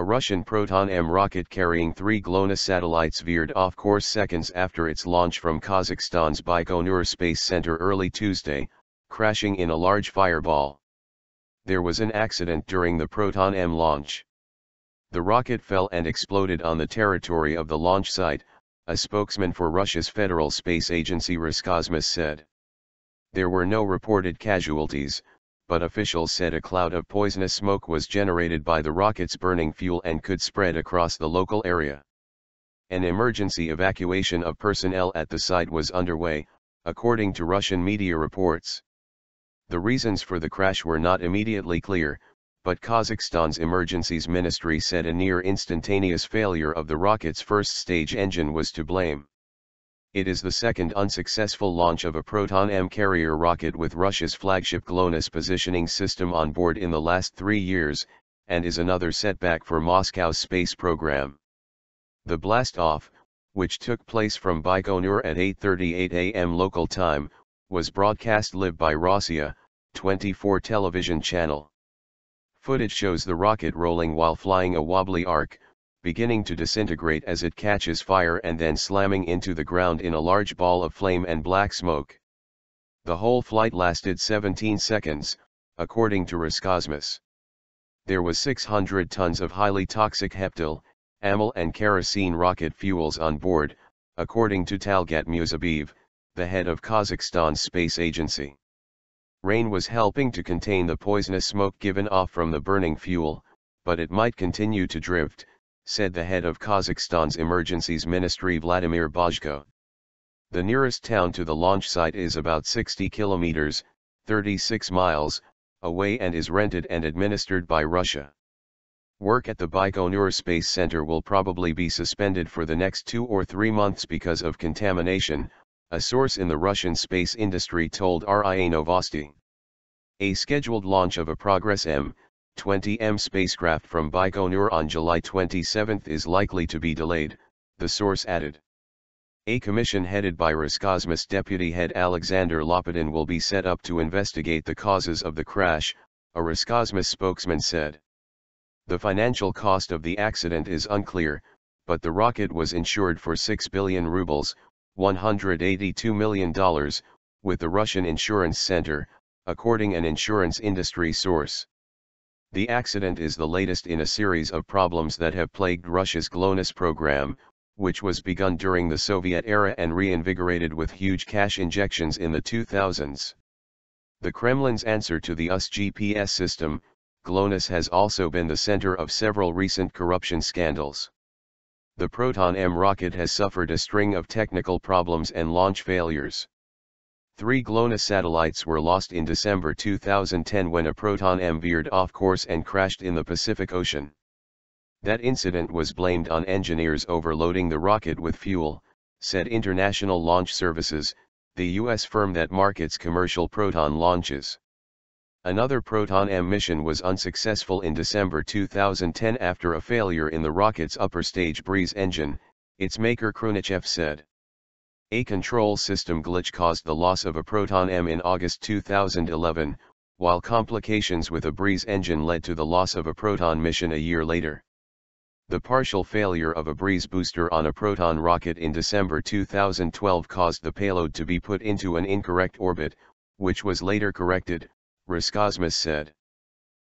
a Russian Proton-M rocket carrying three GLONASS satellites veered off course seconds after its launch from Kazakhstan's Baikonur Space Center early Tuesday, crashing in a large fireball. There was an accident during the Proton-M launch. The rocket fell and exploded on the territory of the launch site, a spokesman for Russia's federal space agency Roscosmos said. There were no reported casualties, but officials said a cloud of poisonous smoke was generated by the rocket's burning fuel and could spread across the local area. An emergency evacuation of personnel at the site was underway, according to Russian media reports. The reasons for the crash were not immediately clear, but Kazakhstan's Emergencies Ministry said a near instantaneous failure of the rocket's first stage engine was to blame it is the second unsuccessful launch of a Proton-M carrier rocket with Russia's flagship GLONASS positioning system on board in the last three years, and is another setback for Moscow's space program. The blast-off, which took place from Baikonur at 8.38 am local time, was broadcast live by Rossiya, 24 television channel. Footage shows the rocket rolling while flying a wobbly arc, beginning to disintegrate as it catches fire and then slamming into the ground in a large ball of flame and black smoke. The whole flight lasted 17 seconds, according to Roscosmos. There was 600 tons of highly toxic heptil, amyl and kerosene rocket fuels on board, according to Talgat Musabeev, the head of Kazakhstan's space agency. Rain was helping to contain the poisonous smoke given off from the burning fuel, but it might continue to drift, said the head of Kazakhstan's Emergencies Ministry Vladimir Bozhko. The nearest town to the launch site is about 60 kilometers, 36 miles, away and is rented and administered by Russia. Work at the Baikonur Space Center will probably be suspended for the next two or three months because of contamination, a source in the Russian space industry told RIA Novosti. A scheduled launch of a Progress M, 20M spacecraft from Baikonur on July 27 is likely to be delayed, the source added. A commission headed by Roscosmos deputy head Alexander Lopatin will be set up to investigate the causes of the crash, a Roscosmos spokesman said. The financial cost of the accident is unclear, but the rocket was insured for 6 billion rubles, $182 million, with the Russian Insurance Center, according an insurance industry source. The accident is the latest in a series of problems that have plagued Russia's GLONASS program, which was begun during the Soviet era and reinvigorated with huge cash injections in the 2000s. The Kremlin's answer to the US GPS system, GLONASS has also been the center of several recent corruption scandals. The Proton M rocket has suffered a string of technical problems and launch failures. Three GLONASS satellites were lost in December 2010 when a Proton M veered off course and crashed in the Pacific Ocean. That incident was blamed on engineers overloading the rocket with fuel, said International Launch Services, the U.S. firm that markets commercial Proton launches. Another Proton M mission was unsuccessful in December 2010 after a failure in the rocket's upper stage breeze engine, its maker Khrunichev said. A control system glitch caused the loss of a Proton M in August 2011, while complications with a Breeze engine led to the loss of a Proton mission a year later. The partial failure of a Breeze booster on a Proton rocket in December 2012 caused the payload to be put into an incorrect orbit, which was later corrected, Roscosmos said.